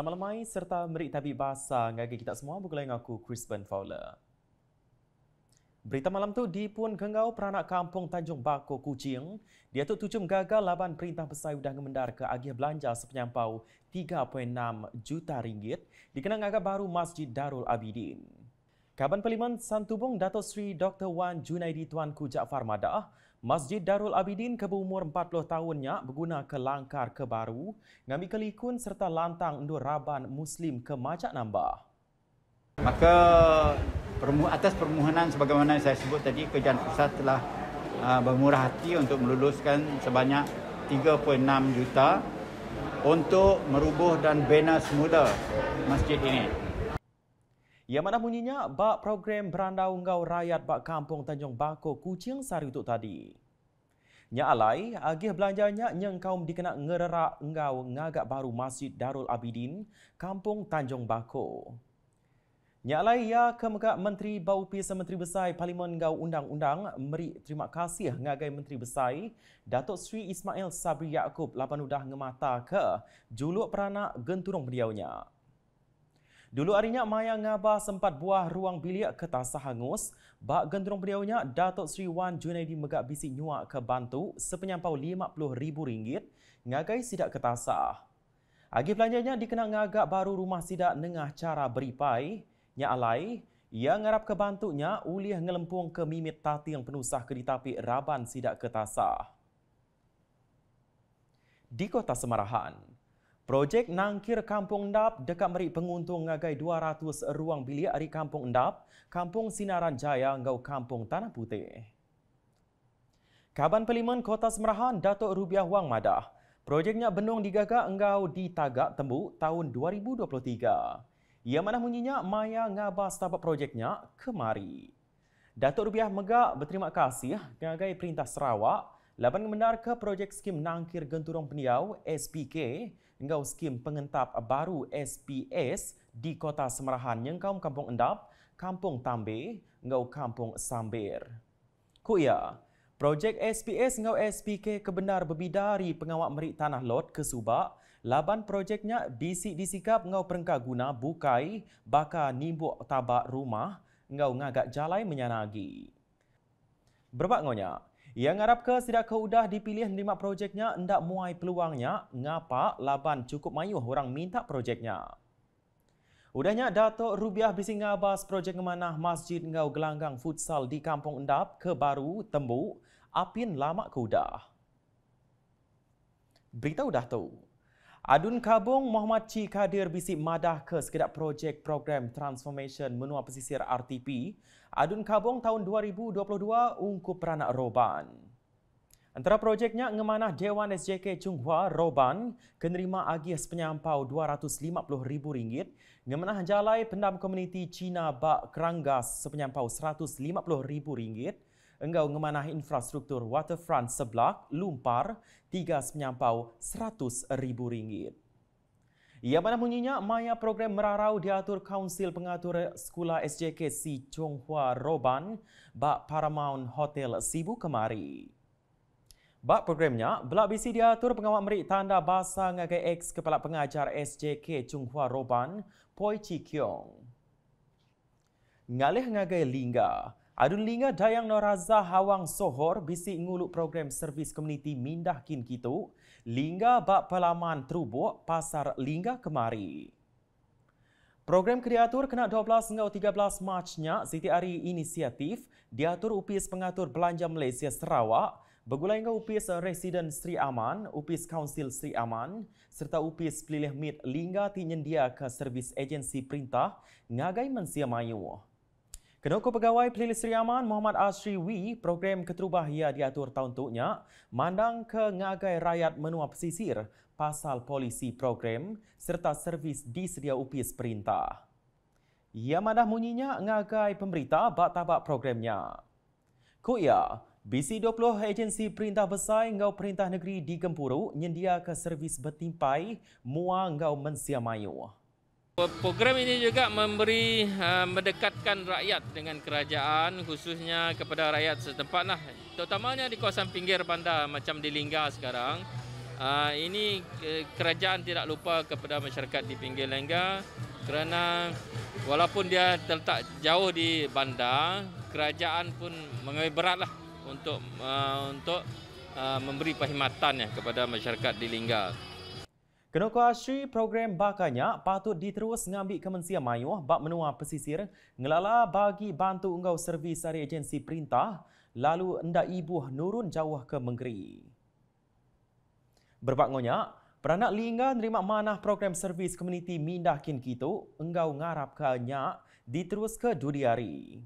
selamat lemai serta merik tabi bahasa ngagi kita semua yang aku Chris Ben Fowler. Berita malam tu di pun kengau peranak kampung Tanjung Bako Kucing, dia tu tujuh gagal lawan perintah pesai udah ngemendar ke agih belanja sepenyampau 3.6 juta ringgit dikenang agak baru Masjid Darul Abidin. Kaban Parlimen Santubong Dato Sri Dr. Wan Junaidi Tuanku Jaafar Madah, Masjid Darul Abidin ke berumur 40 tahunnya berguna ke langkar ke baru, ngambil kelikun serta lantang undur raban Muslim ke macak nambah. Maka atas permohonan sebagaimana saya sebut tadi, Kerajaan Pusat telah uh, bermurah hati untuk meluluskan sebanyak 3.6 juta untuk merubuh dan bina semula masjid ini. Yang mana bunyinya bak program beranda unggau rakyat bak kampung Tanjung Bako Kucing Sari itu tadi. Nya alai, agih belanjanya nyeng kaum dikenak ngererak engau ngagak baru Masjid Darul Abidin, Kampung Tanjung Bako. Nya alai, ya kemegak Menteri bau Baupis Menteri Besai Parlimen Engau Undang-Undang meri terima kasih ngagai Menteri Besai, Datuk Sri Ismail Sabri Yaakob Laban Udah Ngemata ke juluk peranak genturung beliaunya. Dulu harinya Maya Ngabah sempat buah ruang bilik ke Tasah Hangus. Bak gendrung beliaunya Datuk Sri Wan Junaidi Megak Bisi Nyuak ke Bantu sepenyampau RM50,000 ngagai sidak ke Tasah. Agi pelanjanya dikenal ngagak baru rumah sidak nengah cara beripai. Nya alai, ia ngarap ke nya ulih ngelempung ke mimit tati yang penusah ke ditapi raban sidak ke Tasah. Di Kota Semarahan. Projek Nangkir Kampung Endap dekat meri Penguntung ngagai 200 ruang bilik dari Kampung Endap, Kampung Sinaran Jaya ngau Kampung Tanah Putih. Kaban Parlimen Kota Semerahan, Datuk Rubiah Wang Madah, projeknya benung digagak ngau ditagak tembu tahun 2023. Ia mana bunyinya Maya ngabas tabak projeknya kemari. Datuk Rubiah Megak berterima kasih ngagai perintah Sarawak Laban ke projek skim nangkir genturong peniau SPK dengan skim pengentap baru SPS di kota Semerahan yang kaum Kampung Endap, Kampung Tambe, dengan Kampung Sambir. Kuya, projek SPS dengan SPK kebenar berbeda dari pengawal merik tanah lot ke Subak, laban projeknya disik disikap dengan perengkak guna bukai bakar nimbuk tabak rumah dengan ngagak jalai menyanagi. Berbak ngonyak, yang ngarap ke sidak ke udah dipilih menerima projeknya ndak muai peluangnya ngapa laban cukup mayuh orang minta projeknya. Udahnya Datuk Rubiah bising ngabas projek kemana masjid ngau gelanggang futsal di kampung endap ke baru tembu apin lama ke udah. Berita udah tahu. Adun Kabung Muhammad Chi Kadir bisik madah ke sekedap projek program Transformation Menua Pesisir RTP. Adun Kabung tahun 2022 ungkup peranak Roban. Antara projeknya ngemanah Dewan SJK Chung Hua Roban kenerima agis penyampau RM250,000 ngemanah jalai pendam komuniti Cina Bak Keranggas sepenyampau RM150,000 Enggau ngemanah infrastruktur waterfront sebelah lumpar tiga senyampau seratus ribu ringgit. Ia mana bunyinya maya program merarau diatur Kaunsil Pengatur Sekolah SJK Si Chong Hua Roban bak Paramount Hotel Sibu kemari. Bak programnya, belak bisi diatur pengawal merik tanda bahasa ngagai ex kepala pengajar SJK Chong Hua Roban, Poi Chi Kiong. Ngalih ngagai lingga, Adun Linga Dayang Noraza Hawang Sohor bisi nguluk program servis komuniti Mindah Kin Kitu Lingga Bak Pelaman Terubuk Pasar Lingga Kemari. Program kreatur kena 12 hingga 13 Macnya Siti Ari Inisiatif diatur upis pengatur belanja Malaysia Sarawak Begulai dengan upis residen Sri Aman, upis kaunsil Sri Aman serta upis pilih Mid Lingga Tinyendia ke servis agensi perintah ngagai mensia mayuah. Kenokoh Pegawai Pelili Seri Aman Muhammad Asri Wi, program keterubah ia diatur tahun tuknya, mandang ke ngagai rakyat menua pesisir pasal polisi program serta servis disedia upis perintah. Ia madah munyinya ngagai pemberita bak tabak programnya. Ku ya, BC20 agensi perintah besar ngau perintah negeri di Gempuru nyendia ke servis bertimpai mua ngau mensiamayu. Program ini juga memberi ah, mendekatkan rakyat dengan kerajaan khususnya kepada rakyat setempat lah. Terutamanya di kawasan pinggir bandar macam di Lingga sekarang. Ah, ini kerajaan tidak lupa kepada masyarakat di pinggir Lingga kerana walaupun dia terletak jauh di bandar, kerajaan pun mengambil berat lah untuk, ah, untuk memberi perkhidmatan kepada masyarakat di Lingga. Kenoko Asri program bakanya patut diterus ngambil kemensia mayuh bak menua pesisir ngelala bagi bantu engkau servis dari agensi perintah lalu endak ibu nurun jauh ke menggeri. Berbak ngonya, peranak lingga nerima manah program servis komuniti mindah kin kitu engkau ngarap ke nyak diterus ke duriari.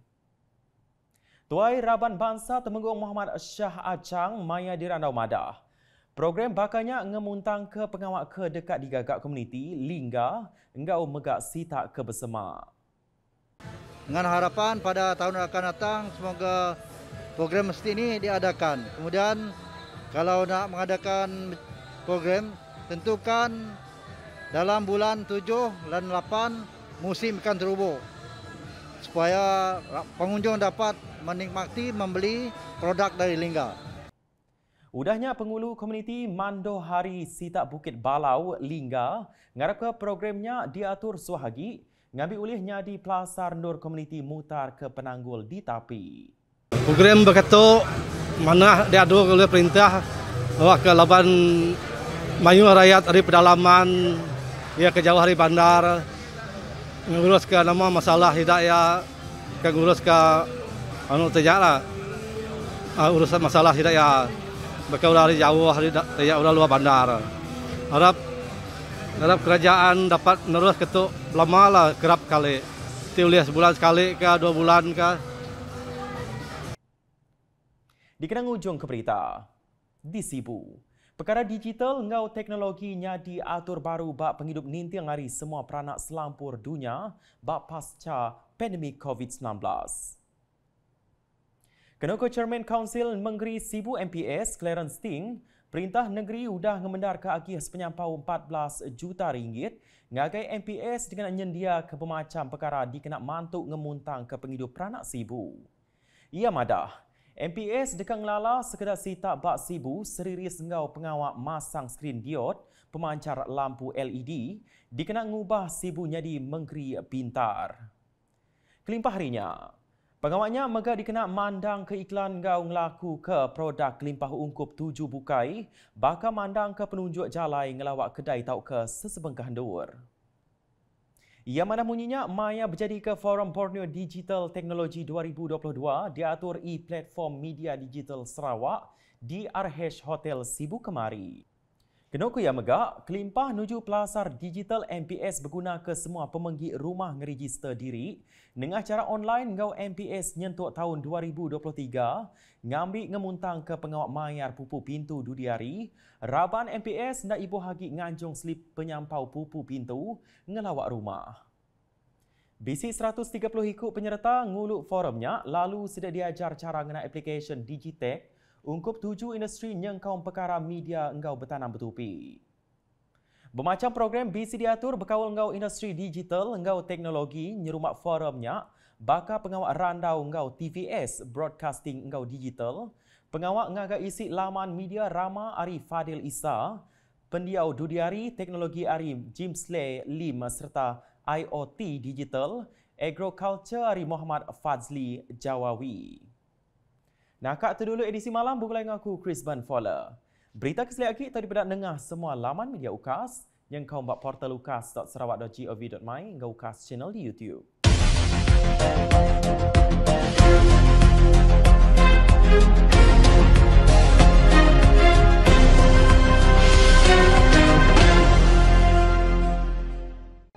Tuai Raban Bansa Temenggung Muhammad Syah Acang Maya Dirandau Madah. Program bakanya ngemuntang ke pengawak ke dekat digagak komuniti Lingga enggak megak sita ke bersema. Dengan harapan pada tahun akan datang semoga program mesti ini diadakan. Kemudian kalau nak mengadakan program tentukan dalam bulan 7 dan 8 musim ikan terubu, supaya pengunjung dapat menikmati membeli produk dari Lingga. Udahnya pengulu komuniti Mandohari Sitak Bukit Balau Lingga ngarapkan programnya diatur suhagi ngambil ulihnya di Plasar Nur Komuniti Mutar ke Penanggul di Tapi. Program berkata mana diatur oleh perintah bahwa ke laban mayu rakyat dari pedalaman ya ke jauh hari bandar mengurus ke nama masalah tidak ya ke ngurus ke anu tejak lah ah, urusan masalah tidak ya berkeulah dari jauh hari tidak jauh luar bandar harap harap kerajaan dapat nerus ketuk lama lah kerap kali tiulis sebulan sekali ke dua bulan ke Di dikenang ujung ke berita di Sibu Perkara digital ngau teknologinya diatur baru bak penghidup ninti hari semua peranak selampur dunia bak pasca pandemik COVID-19. Kenoko Chairman Council Menteri Sibu MPS Clarence Ting, Perintah Negeri sudah mengendar ke agih sepenyampau 14 juta ringgit ngagai MPS dengan nyendia ke pemacam perkara dikenak mantuk ngemuntang ke penghidup peranak Sibu. Ia madah, MPS dekat ngelala sekedar sita bak Sibu seriris ngau pengawak masang skrin diod pemancar lampu LED dikenak ngubah Sibu jadi menggeri pintar. Kelimpah harinya, Pengawalnya mega dikena mandang ke iklan gaung laku ke produk limpah ungkup tujuh bukai, bakal mandang ke penunjuk jalai ngelawak kedai tau ke sesebengkah dur. Ia mana munyinya maya berjadi ke Forum Borneo Digital Technology 2022 diatur e-platform media digital Sarawak di RH Hotel Sibu kemari. Kenoku yang megak, kelimpah menuju pelasar digital MPS berguna ke semua pemenggi rumah ngerigister diri. Dengan cara online, ngau MPS nyentuk tahun 2023, ngambil ngemuntang ke pengawak mayar pupu pintu dudiari. Raban MPS nak ibu hagi nganjung slip penyampau pupu pintu ngelawak rumah. Bisi 130 ikut penyerta nguluk forumnya lalu sedia diajar cara mengenai aplikasi Digitech ungkup tujuh industri yang kaum pekara media engkau bertanam bertupi. Bermacam program BC diatur berkawal engkau industri digital, engkau teknologi, nyerumak forumnya, bakar pengawal randau engkau TVS, broadcasting engkau digital, pengawal ngaga isi laman media Rama Ari Fadil Isa, pendiau Dudiari, teknologi Ari Jim Slay Lim serta IoT digital, agroculture Ari Muhammad Fazli Jawawi. Nah, kak tu dulu edisi malam berkulai dengan aku, Chris Van Fowler. Berita keselia kita tadi pada nengah semua laman media UKAS yang kau buat portal ukas.sarawak.gov.my hingga UKAS channel di YouTube. Thank you.